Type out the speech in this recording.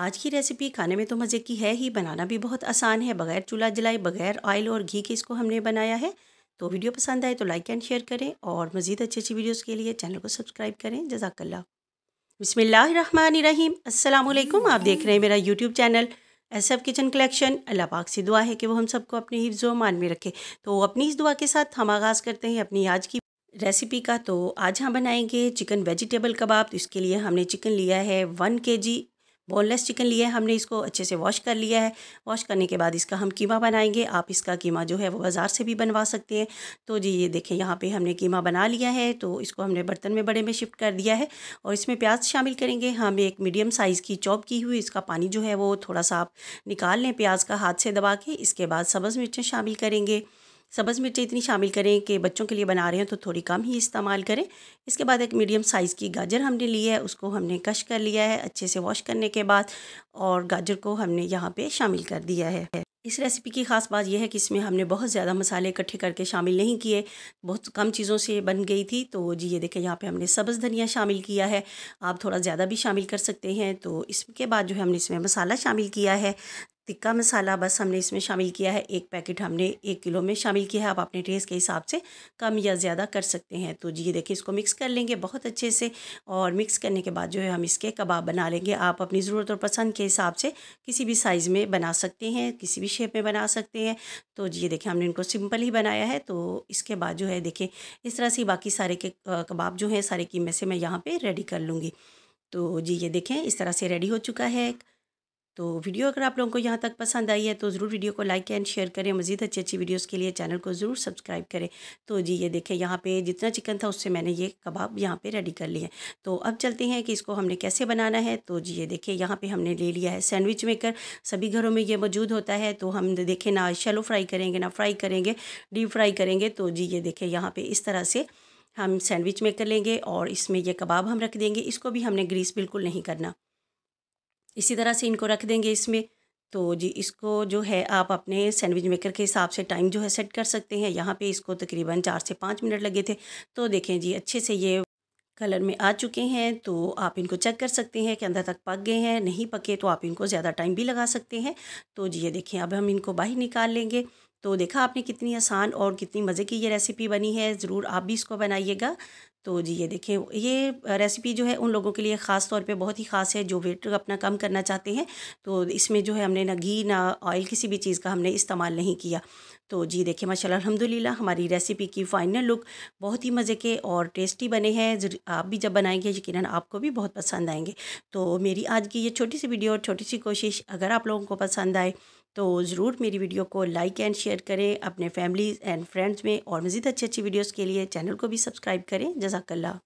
आज की रेसिपी खाने में तो मज़े की है ही बनाना भी बहुत आसान है बगैर चूल्हा जलाए बगैर ऑयल और घी के इसको हमने बनाया है तो वीडियो पसंद आए तो लाइक एंड शेयर करें और मज़ीद अच्छी अच्छी वीडियोज़ के लिए चैनल को सब्सक्राइब करें जजाकल्ला बिसमीम असलकुम आप देख रहे हैं मेरा YouTube channel S F kitchen collection अल्लाह पाक से दुआ है कि वो हम सबको अपने हिफ्ज़ मान में रखे तो अपनी इस दुआ के साथ हम आगाज़ करते हैं अपनी आज की रेसिपी का तो आज हम बनाएंगे चिकन वेजिटेबल कबाब तो इसके लिए हमने चिकन लिया है वन के जी बोनलेस चिकन लिया है हमने इसको अच्छे से वॉश कर लिया है वॉश करने के बाद इसका हम कीमा बनाएंगे आप इसका कीमा जो है वो बाज़ार से भी बनवा सकते हैं तो जी ये देखें यहाँ पे हमने कीमा बना लिया है तो इसको हमने बर्तन में बड़े में शिफ्ट कर दिया है और इसमें प्याज शामिल करेंगे हम हाँ, एक मीडियम साइज़ की चॉप की हुई इसका पानी जो है वो थोड़ा सा आप निकाल लें प्याज का हाथ से दबा के इसके बाद सब्ज़ मिर्चें शामिल करेंगे सब्ज़ मिर्चें इतनी शामिल करें कि बच्चों के लिए बना रहे हैं तो थोड़ी कम ही इस्तेमाल करें इसके बाद एक मीडियम साइज़ की गाजर हमने ली है उसको हमने कश कर लिया है अच्छे से वॉश करने के बाद और गाजर को हमने यहाँ पे शामिल कर दिया है इस रेसिपी की ख़ास बात यह है कि इसमें हमने बहुत ज़्यादा मसाले इकट्ठे करके शामिल नहीं किए बहुत कम चीज़ों से बन गई थी तो जी ये देखें यहाँ पे हमने सब्ज़ धनिया शामिल किया है आप थोड़ा ज़्यादा भी शामिल कर सकते हैं तो इसके बाद जो है हमने इसमें मसाला शामिल किया है तिक्का मसाला बस हमने इसमें शामिल किया है एक पैकेट हमने एक किलो में शामिल किया है आप अपने टेस्ट के हिसाब से कम या ज़्यादा कर सकते हैं तो जी ये देखिए इसको मिक्स कर लेंगे बहुत अच्छे से और मिक्स करने के बाद जो है हम इसके कबाब बना लेंगे आप अपनी ज़रूरत और पसंद के हिसाब से किसी भी साइज़ में बना सकते हैं किसी भी शेप में बना सकते हैं तो जी ये देखें हमने इनको सिंपल ही बनाया है तो इसके बाद जो है देखें इस तरह से बाकी सारे के कबाब जो हैं सारे कीमे से मैं यहाँ पर रेडी कर लूँगी तो जी ये देखें इस तरह से रेडी हो चुका है तो वीडियो अगर आप लोगों को यहाँ तक पसंद आई है तो ज़रूर वीडियो को लाइक एंड शेयर करें मज़ीद अच्छी अच्छी वीडियोस के लिए चैनल को ज़रूर सब्सक्राइब करें तो जी ये देखें यहाँ पे जितना चिकन था उससे मैंने ये कबाब यहाँ पे रेडी कर लिए तो अब चलते हैं कि इसको हमने कैसे बनाना है तो जी ये देखें यहाँ पर हमने ले लिया है सैंडविच मेकर सभी घरों में ये मौजूद होता है तो हम देखें ना शेलो फ्राई करेंगे ना फ्राई करेंगे डीप फ्राई करेंगे तो जी ये देखें यहाँ पर इस तरह से हम सैंडविच मेकर लेंगे और इसमें यह कबाब हम रख देंगे इसको भी हमने ग्रीस बिल्कुल नहीं करना इसी तरह से इनको रख देंगे इसमें तो जी इसको जो है आप अपने सैंडविच मेकर के हिसाब से टाइम जो है सेट कर सकते हैं यहाँ पे इसको तकरीबन चार से पाँच मिनट लगे थे तो देखें जी अच्छे से ये कलर में आ चुके हैं तो आप इनको चेक कर सकते हैं कि अंदर तक पक गए हैं नहीं पके तो आप इनको ज़्यादा टाइम भी लगा सकते हैं तो जी ये देखें अब हम इनको बाहर निकाल लेंगे तो देखा आपने कितनी आसान और कितनी मज़े की ये रेसिपी बनी है ज़रूर आप भी इसको बनाइएगा तो जी ये देखें ये रेसिपी जो है उन लोगों के लिए ख़ास तौर पे बहुत ही ख़ास है जो वेट अपना कम करना चाहते हैं तो इसमें जो है हमने ना घी ना ऑयल किसी भी चीज़ का हमने इस्तेमाल नहीं किया तो जी देखिए माशाल्लाह अल्हम्दुलिल्लाह हमारी रेसिपी की फाइनल लुक बहुत ही मज़े के और टेस्टी बने हैं आप भी जब बनाएंगे यकीन आपको भी बहुत पसंद आएंगे तो मेरी आज की ये छोटी सी वीडियो और छोटी सी कोशिश अगर आप लोगों को पसंद आए तो ज़रूर मेरी वीडियो को लाइक एंड शेयर करें अपने फैमिलीज़ एंड फ्रेंड्स में और मज़ीद अच्छी अच्छी वीडियोज़ के लिए चैनल को भी सब्सक्राइब करें जजाकल्ला